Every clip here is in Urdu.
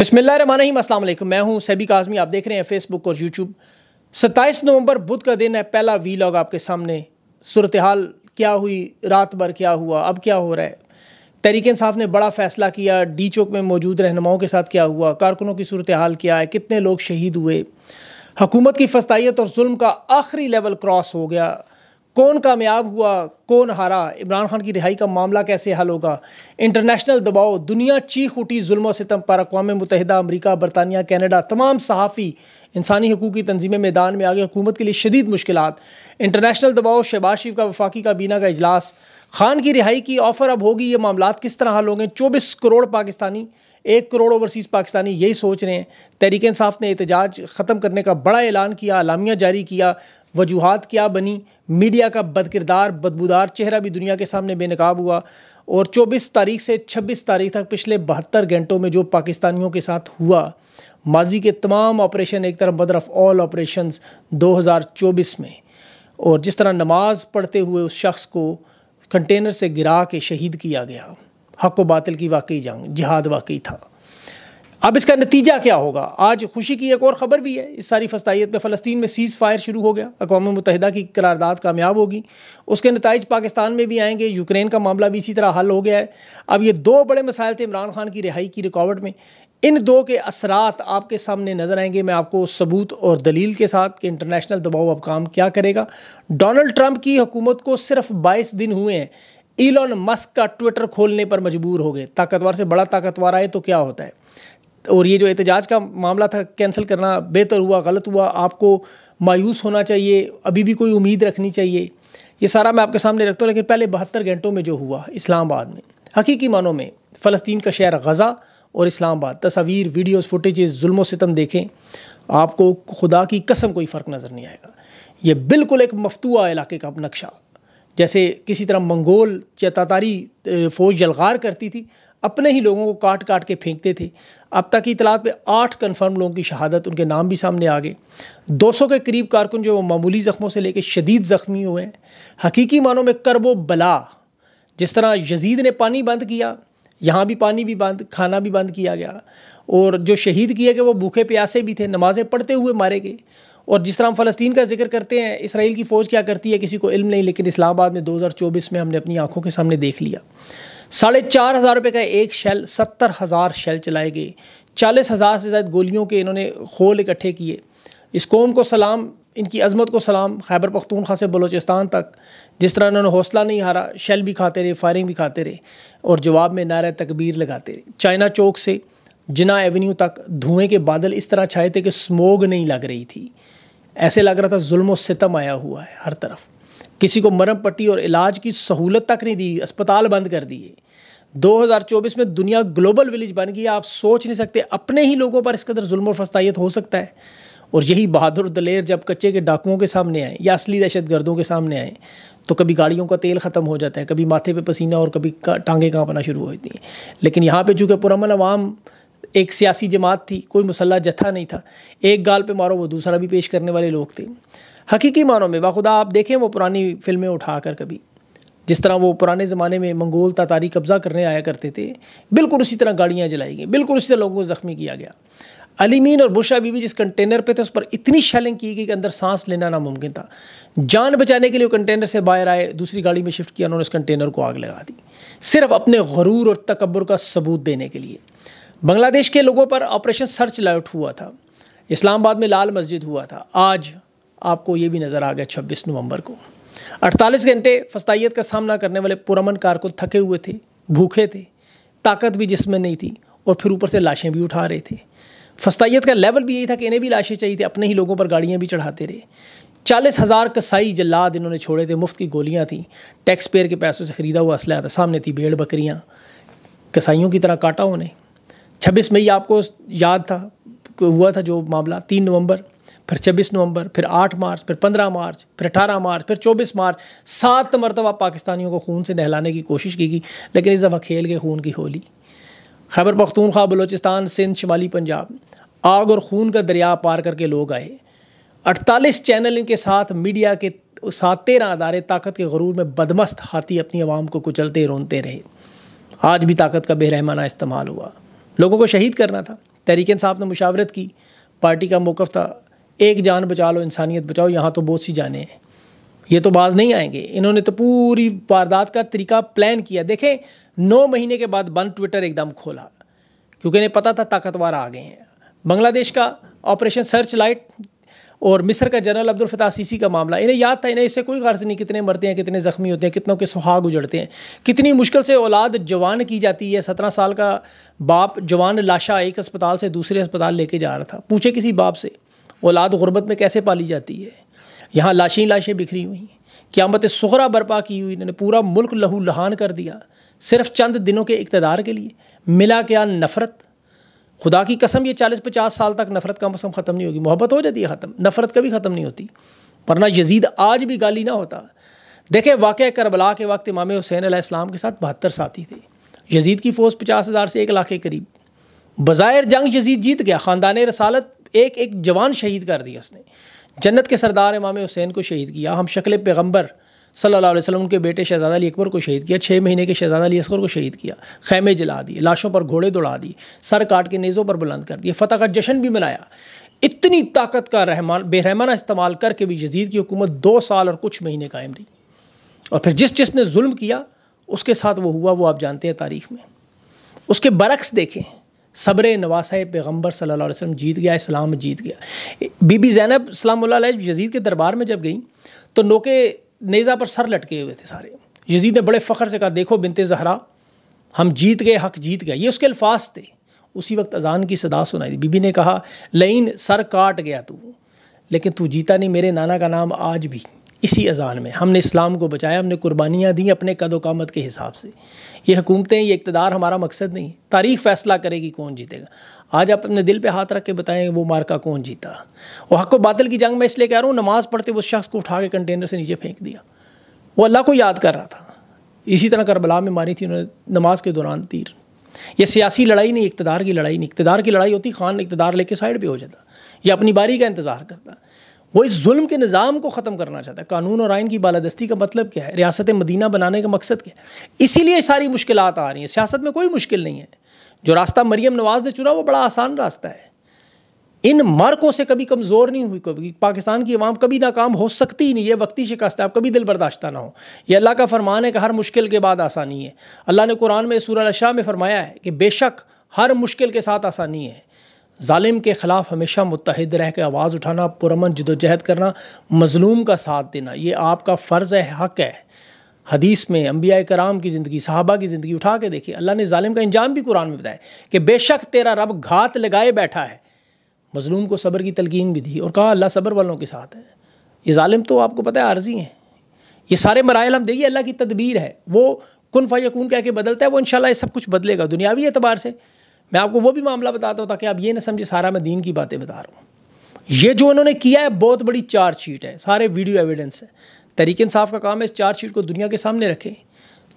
بسم اللہ الرحمن الرحیم السلام علیکم میں ہوں سیبی کازمی آپ دیکھ رہے ہیں فیس بک اور یوٹیوب ستائیس نومبر بدھ کا دن ہے پہلا وی لاگ آپ کے سامنے صورتحال کیا ہوئی رات بھر کیا ہوا اب کیا ہو رہا ہے تحریک انصاف نے بڑا فیصلہ کیا ڈی چوک میں موجود رہنماؤں کے ساتھ کیا ہوا کارکنوں کی صورتحال کیا ہے کتنے لوگ شہید ہوئے حکومت کی فستائیت اور ظلم کا آخری لیول کراس ہو گیا کون کامیاب ہوا کون ہارا عمران خان کی رہائی کا معاملہ کیسے حل ہوگا انٹرنیشنل دباؤ دنیا چیخ اٹھی ظلم و ستم پر اقوام متحدہ امریکہ برطانیہ کینیڈا تمام صحافی انسانی حقوق کی تنظیم میدان میں آگے حکومت کے لیے شدید مشکلات انٹرنیشنل دباؤ شہباز شریف کا وفاقی کا بینا کا اجلاس خان کی رہائی کی آفر اب ہوگی یہ معاملات کس طرح حل ہوں گے چوبیس کروڑ پاکستانی ایک کروڑ اوورسیز پاکستانی یہی سوچ رہے ہیں تحریک انصاف نے احتجاج ختم کرنے کا بڑا اعلان کیا اعلامیہ جاری کیا وجوہات کیا بنی میڈیا کا بد کردار بدبودار چہرہ بھی دنیا کے سامنے بے نقاب ہوا اور چوبیس تاریخ سے چھبیس تاریخ تک پچھلے بہتر گھنٹوں میں جو پاکستانیوں کے ساتھ ہوا ماضی کے تمام آپریشن ایک طرح بدر آف آل آپریشنز دو ہزار چوبیس میں اور جس طرح نماز پڑھتے ہوئے اس شخص کو کنٹینر سے گرا کے شہید کیا گیا حق و باطل کی واقعی جنگ جہاد واقعی تھا اب اس کا نتیجہ کیا ہوگا آج خوشی کی ایک اور خبر بھی ہے اس ساری فسطائیت میں فلسطین میں سیز فائر شروع ہو گیا اقوام متحدہ کی قرارداد کامیاب ہوگی اس کے نتائج پاکستان میں بھی آئیں گے یوکرین کا معاملہ بھی اسی طرح حل ہو گیا ہے اب یہ دو بڑے مسائل تھے عمران خان کی رہائی کی رکاوٹ میں ان دو کے اثرات آپ کے سامنے نظر آئیں گے میں آپ کو ثبوت اور دلیل کے ساتھ کہ انٹرنیشنل دباؤ اب کام کیا کرے گا ڈونلڈ ٹرمپ کی حکومت کو صرف بائیس دن ہوئے ہیں ایلون مسک کا ٹویٹر کھولنے پر مجبور ہو گئے طاقتور سے بڑا طاقتور آئے تو کیا ہوتا ہے اور یہ جو احتجاج کا معاملہ تھا کینسل کرنا بہتر ہوا غلط ہوا آپ کو مایوس ہونا چاہیے ابھی بھی کوئی امید رکھنی چاہیے یہ سارا میں آپ کے سامنے رکھتا ہوں لیکن پہلے بہتر گھنٹوں میں جو ہوا اسلام آباد میں حقیقی معنوں میں فلسطین کا شہر غزہ اور اسلام آباد تصاویر ویڈیوز فوٹیجز ظلم و ستم دیکھیں آپ کو خدا کی قسم کوئی فرق نظر نہیں آئے گا یہ بالکل ایک مفتوع علاقے کا نقشہ جیسے کسی طرح منگول تاتاری فوج جلغار کرتی تھی اپنے ہی لوگوں کو کاٹ کاٹ کے پھینکتے تھے اب تک اطلاعات پہ آٹھ کنفرم لوگوں کی شہادت ان کے نام بھی سامنے آ گئے دو سو کے قریب کارکن جو وہ معمولی زخموں سے لے کے شدید زخمی ہوئے ہیں حقیقی معنوں میں کرب و بلا جس طرح یزید نے پانی بند کیا یہاں بھی پانی بھی بند کھانا بھی بند کیا گیا اور جو شہید کیے گئے وہ بھوکے پیاسے بھی تھے نمازیں پڑھتے ہوئے مارے گئے اور جس طرح ہم فلسطین کا ذکر کرتے ہیں اسرائیل کی فوج کیا کرتی ہے کسی کو علم نہیں لیکن اسلام آباد میں دو ہزار چوبیس میں ہم نے اپنی آنکھوں کے سامنے دیکھ لیا ساڑھے چار ہزار روپے کا ایک شیل ستر ہزار شیل چلائے گئے چالیس ہزار سے زائد گولیوں کے انہوں نے خول اکٹھے کیے اس قوم کو سلام ان کی عظمت کو سلام خیبر پختونخوا سے بلوچستان تک جس طرح انہوں نے حوصلہ نہیں ہارا شیل بھی کھاتے رہے فائرنگ بھی کھاتے رہے اور جواب میں نعرہ تکبیر لگاتے رہے چائنا چوک سے جنا ایونیو تک دھوئیں کے بادل اس طرح چھائے تھے کہ سموگ نہیں لگ رہی تھی ایسے لگ رہا تھا ظلم و ستم آیا ہوا ہے ہر طرف کسی کو مرم پٹی اور علاج کی سہولت تک نہیں دی اسپتال بند کر دیے دو ہزار چوبیس میں دنیا گلوبل ولیج بن گئی آپ سوچ نہیں سکتے اپنے ہی لوگوں پر اس قدر ظلم و فستائیت ہو سکتا ہے اور یہی بہادر دلیر جب کچے کے ڈاکوؤں کے سامنے آئے یا اصلی دہشت گردوں کے سامنے آئے تو کبھی گاڑیوں کا تیل ختم ہو جاتا ہے کبھی ماتھے پہ پسینہ اور کبھی ٹانگیں کانپنا شروع ہو جاتی ہیں لیکن یہاں پہ چونکہ پرامن عوام ایک سیاسی جماعت تھی کوئی مسلح جتھا نہیں تھا ایک گال پہ مارو وہ دوسرا بھی پیش کرنے والے لوگ تھے حقیقی معنوں میں باخدا آپ دیکھیں وہ پرانی فلمیں اٹھا کر کبھی جس طرح وہ پرانے زمانے میں منگول تاتاری قبضہ کرنے آیا کرتے تھے بالکل اسی طرح گاڑیاں جلائی گئیں بالکل اسی طرح لوگوں کو زخمی کیا گیا علی مین اور بی بی جس کنٹینر پہ تھے اس پر اتنی شیلنگ کی گئی کہ اندر سانس لینا ناممکن تھا جان بچانے کے لیے وہ کنٹینر سے باہر آئے دوسری گاڑی میں شفٹ کیا انہوں نے اس کنٹینر کو آگ لگا دی صرف اپنے غرور اور تکبر کا ثبوت دینے کے لیے بنگلہ دیش کے لوگوں پر آپریشن سرچ لائٹ ہوا تھا اسلام آباد میں لال مسجد ہوا تھا آج آپ کو یہ بھی نظر آ گیا چھبیس نومبر کو اٹھالیس گھنٹے فستائیت کا سامنا کرنے والے پرامن کار کو تھکے ہوئے تھے بھوکے تھے طاقت بھی جس میں نہیں تھی اور پھر اوپر سے لاشیں بھی اٹھا رہے تھے فستائیت کا لیول بھی یہی تھا کہ انہیں بھی لاشیں چاہیے تھیں اپنے ہی لوگوں پر گاڑیاں بھی چڑھاتے رہے چالیس ہزار کسائی جلاد انہوں نے چھوڑے تھے مفت کی گولیاں تھیں ٹیکس پیئر کے پیسوں سے خریدا ہوا اسلحہ تھا سامنے تھی بھیڑ بکریاں کسائیوں کی طرح کاٹا انہیں چھبیس مئی آپ کو یاد تھا ہوا تھا جو معاملہ تین نومبر پھر چھبیس نومبر پھر آٹھ مارچ پھر پندرہ مارچ پھر اٹھارہ مارچ پھر چوبیس مارچ سات مرتبہ پاکستانیوں کو خون سے نہلانے کی کوشش کی گئی لیکن اس دفعہ کھیل گئے خون کی ہولی خیبر پختونخوا بلوچستان سندھ شمالی پنجاب آگ اور خون کا دریا پار کر کے لوگ آئے اٹتالیس چینل ان کے ساتھ میڈیا کے ساتھ تیرہ ادارے طاقت کے غرور میں بدمست ہاتھی اپنی عوام کو کچلتے رونتے رہے آج بھی طاقت کا بے رحمانہ استعمال ہوا لوگوں کو شہید کرنا تھا تحریک انصاف نے مشاورت کی پارٹی کا موقف تھا ایک جان بچا لو انسانیت بچاؤ یہاں تو بہت سی جانیں ہیں یہ تو باز نہیں آئیں گے انہوں نے تو پوری واردات کا طریقہ پلان کیا دیکھیں نو مہینے کے بعد بند ٹویٹر ایک دم کھولا کیونکہ انہیں پتا تھا طاقتور آ گئے ہیں بنگلہ دیش کا آپریشن سرچ لائٹ اور مصر کا جنرل عبد سیسی کا معاملہ انہیں یاد تھا انہیں اس سے کوئی غرض نہیں کتنے مرتے ہیں کتنے زخمی ہوتے ہیں کتنوں کے سہاگ اجڑتے ہیں کتنی مشکل سے اولاد جوان کی جاتی ہے سترہ سال کا باپ جوان لاشا ایک اسپتال سے دوسرے اسپتال لے کے جا رہا تھا پوچھے کسی باپ سے اولاد غربت میں کیسے پالی جاتی ہے یہاں لاشیں لاشیں بکھری ہوئی ہیں قیامت سغرا برپا کی ہوئی انہوں نے پورا ملک لہو لہان کر دیا صرف چند دنوں کے اقتدار کے لیے ملا کیا نفرت خدا کی قسم یہ چالیس پچاس سال تک نفرت کا موسم ختم نہیں ہوگی محبت ہو جاتی ہے ختم نفرت کبھی ختم نہیں ہوتی ورنہ یزید آج بھی گالی نہ ہوتا دیکھیں واقعہ کربلا کے وقت امام حسین علیہ السلام کے ساتھ بہتر ساتھی تھے یزید کی فوج پچاس ہزار سے ایک لاکھ کے قریب بظاہر جنگ یزید جیت گیا خاندان رسالت ایک ایک جوان شہید کر دیا اس نے جنت کے سردار امام حسین کو شہید کیا ہم شکل پیغمبر صلی اللہ علیہ وسلم ان کے بیٹے شہزادہ علی اکبر کو شہید کیا چھ مہینے کے شہزادہ علی اصغر کو شہید کیا خیمے جلا دی لاشوں پر گھوڑے دوڑا دی سر کاٹ کے نیزوں پر بلند کر دی فتح کا جشن بھی منایا اتنی طاقت کا رحمان بے رحمانہ استعمال کر کے بھی جزید کی حکومت دو سال اور کچھ مہینے قائم رہی اور پھر جس جس نے ظلم کیا اس کے ساتھ وہ ہوا وہ آپ جانتے ہیں تاریخ میں اس کے برعکس دیکھیں صبر نواسہ پیغمبر صلی اللہ علیہ وسلم جیت گیا اسلام جیت گیا بی بی زینب اسلام اللہ علیہ یزید کے دربار میں جب گئیں تو نوکے نیزہ پر سر لٹکے ہوئے تھے سارے یزید نے بڑے فخر سے کہا دیکھو بنت زہرا ہم جیت گئے حق جیت گئے یہ اس کے الفاظ تھے اسی وقت اذان کی صدا سنائی تھی بی بی نے کہا لین سر کاٹ گیا تو لیکن تو جیتا نہیں میرے نانا کا نام آج بھی اسی اذان میں ہم نے اسلام کو بچایا ہم نے قربانیاں دیں اپنے قد و قامت کے حساب سے یہ حکومتیں یہ اقتدار ہمارا مقصد نہیں تاریخ فیصلہ کرے گی کون جیتے گا آج آپ اپنے دل پہ ہاتھ رکھ کے بتائیں وہ مارکا کون جیتا وہ حق و بادل کی جنگ میں اس لیے کہہ رہا ہوں نماز پڑھتے وہ شخص کو اٹھا کے کنٹینر سے نیچے پھینک دیا وہ اللہ کو یاد کر رہا تھا اسی طرح کربلا میں ماری تھی انہوں نے نماز کے دوران تیر یہ سیاسی لڑائی نہیں اقتدار کی لڑائی نہیں اقتدار کی لڑائی ہوتی خان اقتدار لے کے سائڈ پہ ہو جاتا یہ اپنی باری کا انتظار کرتا وہ اس ظلم کے نظام کو ختم کرنا چاہتا ہے قانون اور آئین کی بالادستی کا مطلب کیا ہے ریاست مدینہ بنانے کا مقصد کیا ہے اسی لیے ساری مشکلات آ رہی ہیں سیاست میں کوئی مشکل نہیں ہے جو راستہ مریم نواز نے چنا وہ بڑا آسان راستہ ہے ان مرکوں سے کبھی کمزور نہیں ہوئی کبھی پاکستان کی عوام کبھی ناکام ہو سکتی نہیں یہ وقتی شکست ہے آپ کبھی دل برداشتہ نہ ہو یہ اللہ کا فرمان ہے کہ ہر مشکل کے بعد آسانی ہے اللہ نے قرآن میں سورہ الشاہ میں فرمایا ہے کہ بے شک ہر مشکل کے ساتھ آسانی ہے ظالم کے خلاف ہمیشہ متحد رہ کے آواز اٹھانا پرامن جد و جہد کرنا مظلوم کا ساتھ دینا یہ آپ کا فرض ہے حق ہے حدیث میں انبیاء کرام کی زندگی صحابہ کی زندگی اٹھا کے دیکھیے اللہ نے ظالم کا انجام بھی قرآن میں بتایا کہ بے شک تیرا رب گھات لگائے بیٹھا ہے مظلوم کو صبر کی تلقین بھی دی اور کہا اللہ صبر والوں کے ساتھ ہے یہ ظالم تو آپ کو پتہ ہے عارضی ہیں یہ سارے مرائل ہم دیکھیے اللہ کی تدبیر ہے وہ کن فقون کہہ کے بدلتا ہے وہ انشاءاللہ یہ سب کچھ بدلے گا دنیاوی اعتبار سے میں آپ کو وہ بھی معاملہ بتاتا ہوں تاکہ آپ یہ نہ سمجھے سارا میں دین کی باتیں بتا رہا ہوں یہ جو انہوں نے کیا ہے بہت بڑی چارج شیٹ ہے سارے ویڈیو ایویڈنس ہیں تحریک انصاف کا کام ہے اس چارج شیٹ کو دنیا کے سامنے رکھیں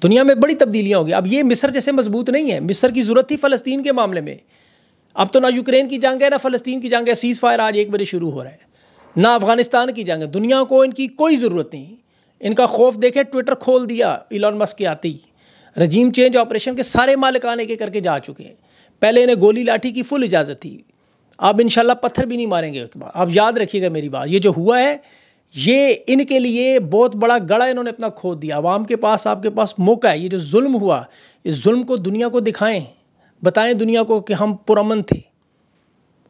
دنیا میں بڑی تبدیلیاں ہوگی اب یہ مصر جیسے مضبوط نہیں ہے مصر کی ضرورت تھی فلسطین کے معاملے میں اب تو نہ یوکرین کی جنگ ہے نہ فلسطین کی جنگ ہے سیز فائر آج ایک بجے شروع ہو رہا ہے نہ افغانستان کی جنگ ہے دنیا کو ان کی کوئی ضرورت نہیں ان کا خوف دیکھے ٹویٹر کھول دیا ایلان مسک کے آتی ہی رجیم چینج آپریشن کے سارے مالکان ایک کے کر کے جا چکے ہیں پہلے انہیں گولی لاٹھی کی فل اجازت تھی آپ انشاءاللہ پتھر بھی نہیں ماریں گے آپ یاد رکھیے گا میری بات یہ جو ہوا ہے یہ ان کے لیے بہت بڑا گڑا انہوں نے اپنا کھو دیا عوام کے پاس آپ کے پاس موقع ہے یہ جو ظلم ہوا اس ظلم کو دنیا کو دکھائیں بتائیں دنیا کو کہ ہم پرامن تھے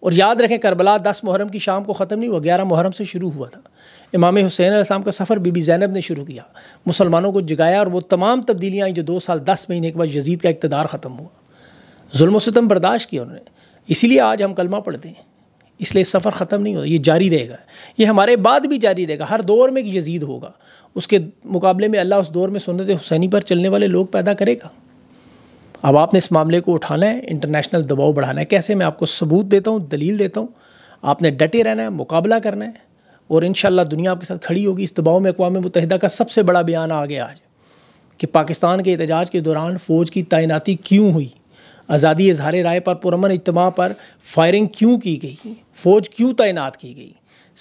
اور یاد رکھیں کربلا دس محرم کی شام کو ختم نہیں ہوا گیارہ محرم سے شروع ہوا تھا امام حسین علیہ السلام کا سفر بی بی زینب نے شروع کیا مسلمانوں کو جگایا اور وہ تمام تبدیلیاں جو دو سال دس مہینے کے بعد یزید کا اقتدار ختم ہوا ظلم و ستم برداشت کیا انہوں نے اسی لیے آج ہم کلمہ پڑھتے ہیں اس لیے سفر ختم نہیں ہوتا یہ جاری رہے گا یہ ہمارے بعد بھی جاری رہے گا ہر دور میں ایک یزید ہوگا اس کے مقابلے میں اللہ اس دور میں سنت حسینی پر چلنے والے لوگ پیدا کرے گا اب آپ نے اس معاملے کو اٹھانا ہے انٹرنیشنل دباؤ بڑھانا ہے کیسے میں آپ کو ثبوت دیتا ہوں دلیل دیتا ہوں آپ نے ڈٹے رہنا ہے مقابلہ کرنا ہے اور ان دنیا آپ کے ساتھ کھڑی ہوگی اس دباؤ میں اقوام متحدہ کا سب سے بڑا بیان آ گیا آج کہ پاکستان کے احتجاج کے دوران فوج کی تعیناتی کیوں ہوئی آزادی اظہار رائے پر پرامن اجتماع پر فائرنگ کیوں کی گئی فوج کیوں تعینات کی گئی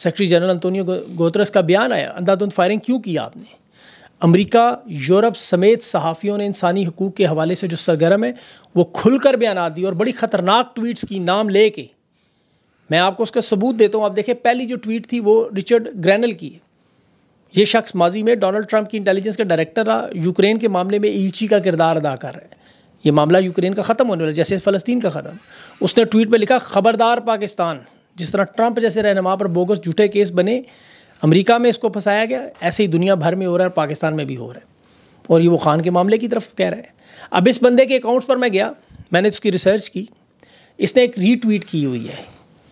سیکٹری جنرل انتونیو گوترس کا بیان آیا اندھاد فائرنگ کیوں کی آپ نے امریکہ یورپ سمیت صحافیوں نے انسانی حقوق کے حوالے سے جو سرگرم ہے وہ کھل کر بیانات دی اور بڑی خطرناک ٹویٹس کی نام لے کے میں آپ کو اس کا ثبوت دیتا ہوں آپ دیکھیں پہلی جو ٹویٹ تھی وہ رچرڈ گرینل کی ہے یہ شخص ماضی میں ڈونلڈ ٹرمپ کی انٹیلیجنس کا ڈائریکٹر رہا یوکرین کے معاملے میں ایلچی کا کردار ادا کر رہا ہے یہ معاملہ یوکرین کا ختم ہونے والا جیسے فلسطین کا ختم اس نے ٹویٹ میں لکھا خبردار پاکستان جس طرح ٹرمپ جیسے رہنما پر بوگس جھوٹے کیس بنے امریکہ میں اس کو پھنسایا گیا ایسے ہی دنیا بھر میں ہو رہا ہے اور پاکستان میں بھی ہو رہا ہے اور یہ وہ خان کے معاملے کی طرف کہہ رہا ہے اب اس بندے کے اکاؤنٹس پر میں گیا میں نے اس کی ریسرچ کی اس نے ایک ری ٹویٹ کی ہوئی ہے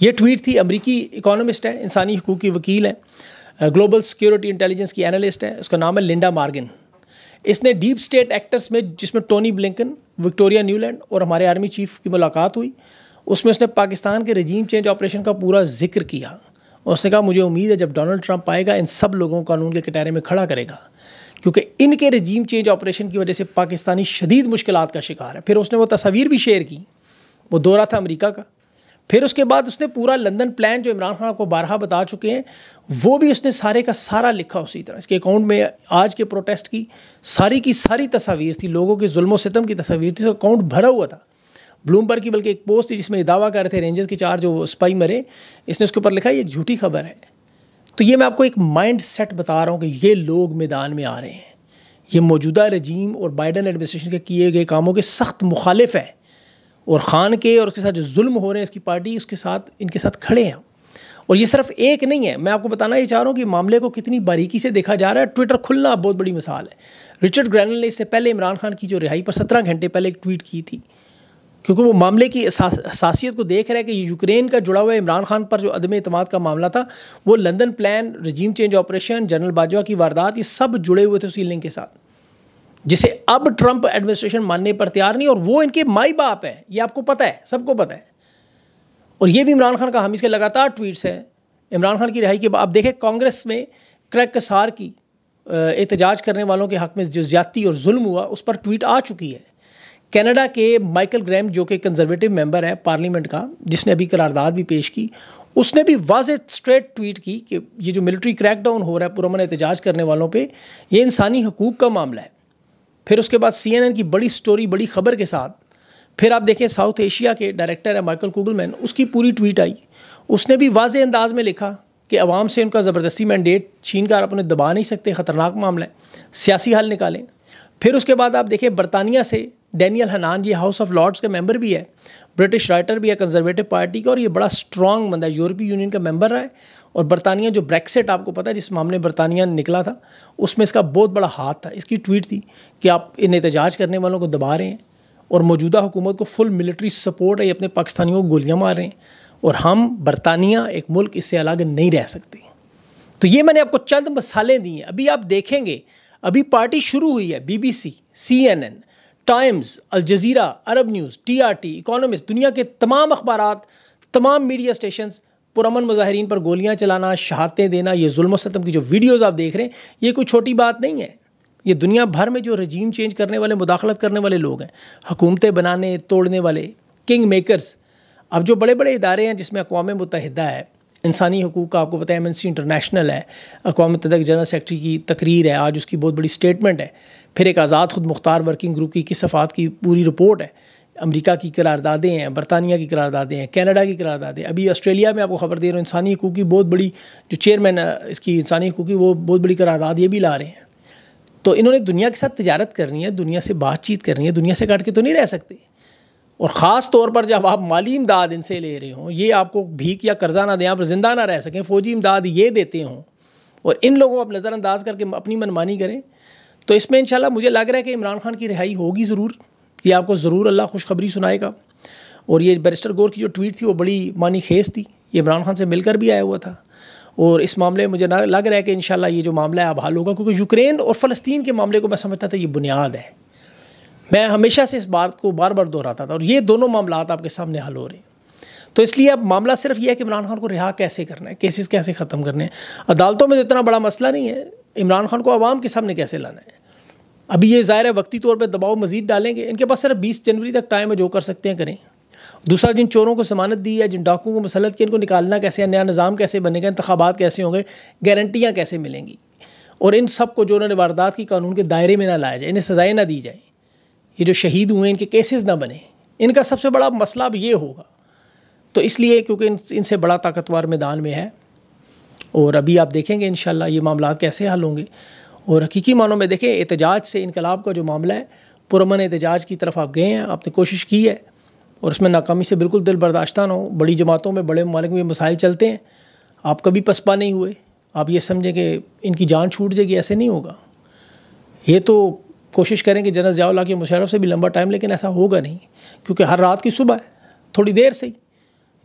یہ ٹویٹ تھی امریکی اکانومسٹ ہے انسانی حقوق کی وکیل ہیں گلوبل سیکیورٹی انٹیلیجنس کی انالسٹ ہے اس کا نام ہے لنڈا مارگن اس نے ڈیپ اسٹیٹ ایکٹرس میں جس میں Tony Blinken Victoria Nuland اور ہمارے آرمی چیف کی ملاقات ہوئی اس میں اس نے پاکستان کے رجیم چینج آپریشن کا پورا ذکر کیا اور اس نے کہا مجھے امید ہے جب ڈونلڈ ٹرمپ آئے گا ان سب لوگوں کو قانون کے کٹہرے میں کھڑا کرے گا کیونکہ ان کے رجیم چینج آپریشن کی وجہ سے پاکستانی شدید مشکلات کا شکار ہے پھر اس نے وہ تصاویر بھی شیئر کی وہ دورہ تھا امریکہ کا پھر اس کے بعد اس نے پورا لندن پلان جو عمران خان کو بارہا بتا چکے ہیں وہ بھی اس نے سارے کا سارا لکھا اسی طرح اس کے اکاؤنٹ میں آج کے پروٹیسٹ کی ساری کی ساری تصاویر تھی لوگوں کے ظلم و ستم کی تصاویر تھی اس کا اکاؤنٹ بھرا ہوا تھا بلومبرگ کی بلکہ ایک پوسٹ تھی جس میں دعویٰ رہے تھے رینجرز کے چار جو اسپائی مرے اس نے اس کے اوپر لکھا یہ ایک جھوٹی خبر ہے تو یہ میں آپ کو ایک مائنڈ سیٹ بتا رہا ہوں کہ یہ لوگ میدان میں آ رہے ہیں یہ موجودہ رجیم اور بائیڈن ایڈمنسٹریشن کے کیے گئے کاموں کے سخت مخالف ہے اور خان کے اور اس کے ساتھ جو ظلم ہو رہے ہیں اس کی پارٹی اس کے ساتھ ان کے ساتھ کھڑے ہیں اور یہ صرف ایک نہیں ہے میں آپ کو بتانا یہ چاہ رہا ہوں کہ معاملے کو کتنی باریکی سے دیکھا جا رہا ہے ٹویٹر کھلنا بہت بڑی مثال ہے رچرڈ گرینل نے اس سے پہلے عمران خان کی جو رہائی پر سترہ گھنٹے پہلے ایک ٹویٹ کی تھی کیونکہ وہ معاملے کی حساسیت کو دیکھ رہے ہیں کہ یوکرین کا جڑا ہوا عمران خان پر جو عدم اعتماد کا معاملہ تھا وہ London plan regime change operation general Bajwa کی واردات یہ سب جڑے ہوئے تھے اسی لنک کے ساتھ جسے اب ٹرمپ ایڈمنسٹریشن ماننے پر تیار نہیں اور وہ ان کے مائی باپ ہیں یہ آپ کو پتہ ہے سب کو پتہ ہے اور یہ بھی عمران خان کا اس کے لگاتار ٹویٹس ہیں عمران خان کی رہائی کے آپ دیکھیں کانگریس میں کسار کی احتجاج کرنے والوں کے حق میں جو زیادتی اور ظلم ہوا اس پر ٹویٹ آ چکی ہے کینیڈا کے مائیکل گریم جو کہ کنزرویٹو ممبر ہے پارلیمنٹ کا جس نے ابھی قرارداد بھی پیش کی اس نے بھی واضح اسٹریٹ ٹویٹ کی کہ یہ جو ملٹری کریک ڈاؤن ہو رہا ہے پرامن احتجاج کرنے والوں پہ یہ انسانی حقوق کا معاملہ ہے پھر اس کے بعد سی این این کی بڑی سٹوری بڑی خبر کے ساتھ پھر آپ دیکھیں ساؤتھ ایشیا کے ڈائریکٹر ہے مائیکل کوگل مین اس کی پوری ٹویٹ آئی اس نے بھی واضح انداز میں لکھا کہ عوام سے ان کا زبردستی مینڈیٹ چھین کر آپ انہیں دبا نہیں سکتے خطرناک معاملہ ہے سیاسی حل نکالیں پھر اس کے بعد آپ دیکھیں برطانیہ سے ڈینیل ہنان یہ ہاؤس آف لارڈس کا ممبر بھی ہے برٹش رائٹر بھی ہے کنزرویٹو پارٹی کا اور یہ بڑا اسٹرانگ بندہ ہے یورپی یونین کا ممبر رہا ہے اور برطانیہ جو بریکسٹ آپ کو پتا جس معاملے برطانیہ نکلا تھا اس میں اس کا بہت بڑا ہاتھ تھا اس کی ٹویٹ تھی کہ آپ ان احتجاج کرنے والوں کو دبا رہے ہیں اور موجودہ حکومت کو فل ملٹری سپورٹ یہ اپنے پاکستانیوں کو گولیاں مار رہے ہیں اور ہم برطانیہ ایک ملک اس سے الگ نہیں رہ سکتے تو یہ میں نے آپ کو چند مسالیں دی ہیں ابھی آپ دیکھیں گے ابھی پارٹی شروع ہوئی ہے B B C C N N Times Al Jazeera Arab News T R T Economist دنیا کے تمام اخبارات تمام میڈیا اسٹیشنس پرامن مظاہرین پر گولیاں چلانا شہادتیں دینا یہ ظلم و ستم کی جو ویڈیوز آپ دیکھ رہے ہیں یہ کوئی چھوٹی بات نہیں ہے یہ دنیا بھر میں جو رجیم چینج کرنے والے مداخلت کرنے والے لوگ ہیں حکومتیں بنانے توڑنے والے کنگ میکرز اب جو بڑے بڑے ادارے ہیں جس میں اقوام متحدہ ہے انسانی حقوق کا آپ کو پتہ ہے ایم این سی انٹرنیشنل ہے اقوام متحدہ جنرل سیکٹری کی تقریر ہے آج اس کی بہت بڑی سٹیٹمنٹ ہے پھر ایک آزاد خود مختار ورکنگ گروپ کی صفات کی پوری رپورٹ ہے امریکہ کی قراردادیں ہیں برطانیہ کی قراردادیں ہیں کینیڈا کی قراردادیں ابھی آسٹریلیا میں آپ کو خبر دے ہوں انسانی حقوق کی بہت بڑی جو چیئرمین اس کی انسانی حقوق کی وہ بہت بڑی قرارداد یہ بھی لا رہے ہیں تو انہوں نے دنیا کے ساتھ تجارت کرنی ہے دنیا سے بات چیت کرنی ہے دنیا سے کاٹ کے تو نہیں رہ سکتے اور خاص طور پر جب آپ مالی امداد ان سے لے رہے ہوں یہ آپ کو بھیک یا قرضہ نہ دیں آپ زندہ نہ رہ سکیں فوجی امداد یہ دیتے ہوں اور ان لوگوں کو آپ نظر انداز کر کے اپنی منمانی کریں تو اس میں انشاءاللہ مجھے لگ رہا ہے کہ عمران خان کی رہائی ہوگی ضرور یہ آپ کو ضرور اللہ خوشخبری سنائے گا اور یہ بیرسٹر گور کی جو ٹویٹ تھی وہ بڑی معنی خیز تھی یہ عمران خان سے مل کر بھی آیا ہوا تھا اور اس معاملے میں مجھے نہ لگ رہا ہے کہ انشاءاللہ یہ جو معاملہ ہے اب حل ہوگا کیونکہ یوکرین اور فلسطین کے معاملے کو میں سمجھتا تھا یہ بنیاد ہے میں ہمیشہ سے اس بات کو بار بار دہراتا تھا اور یہ دونوں معاملات آپ کے سامنے حل ہو رہے ہیں تو اس لیے اب معاملہ صرف یہ ہے کہ عمران خان کو رہا کیسے کرنا ہے کیسز کیسے ختم کرنے ہیں عدالتوں میں تو اتنا بڑا مسئلہ نہیں ہے عمران خان کو عوام کے سامنے کیسے لانا ہے ابھی یہ ظاہر ہے وقتی طور پہ دباؤ مزید ڈالیں گے ان کے پاس صرف بیس جنوری تک ٹائم ہے جو کر سکتے ہیں کریں دوسرا جن چوروں کو ضمانت دی ہے جن ڈاکوں کو مسلط کی ان کو نکالنا کیسے نیا نظام کیسے بنے گا انتخابات کیسے ہوں گے گارنٹیاں کیسے ملیں گی اور ان سب کو جو انہوں نے واردات کی قانون کے دائرے میں نہ لایا جائے انہیں سزائے نہ دی جائیں یہ جو شہید ہوئے ہیں ان کے کیسز نہ بنے ان کا سب سے بڑا مسئلہ اب یہ ہوگا تو اس لیے کیونکہ ان سے بڑا طاقتور میدان میں ہے اور ابھی آپ دیکھیں گے انشاءاللہ یہ معاملات کیسے حل ہوں گے اور حقیقی معنوں میں دیکھیں احتجاج سے انقلاب کا جو معاملہ ہے پرمن احتجاج کی طرف آپ گئے ہیں آپ نے کوشش کی ہے اور اس میں ناکامی سے بالکل دل برداشتہ نہ ہو بڑی جماعتوں میں بڑے ممالک میں مسائل چلتے ہیں آپ کبھی پسپا نہیں ہوئے آپ یہ سمجھیں کہ ان کی جان چھوٹ جائے گی ایسے نہیں ہوگا یہ تو کوشش کریں کہ جنرل ضیاء اللہ کے مشرف سے بھی لمبا ٹائم لیکن ایسا ہوگا نہیں کیونکہ ہر رات کی صبح ہے تھوڑی دیر سے ہی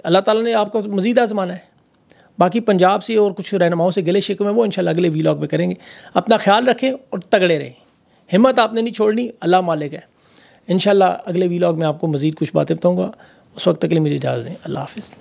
اللہ تعالیٰ نے آپ کو مزید آزمانا ہے باقی پنجاب سے اور کچھ رہنماؤں سے گلے شکم میں وہ انشاءاللہ اگلے وی اگلے ویلاگ میں کریں گے اپنا خیال رکھیں اور تگڑے رہیں ہمت آپ نے نہیں چھوڑنی اللہ مالک ہے انشاءاللہ اگلے وی اگلے میں آپ کو مزید کچھ باتیں بتاؤں گا اس وقت تک لیے مجھے اجازت دیں اللہ حافظ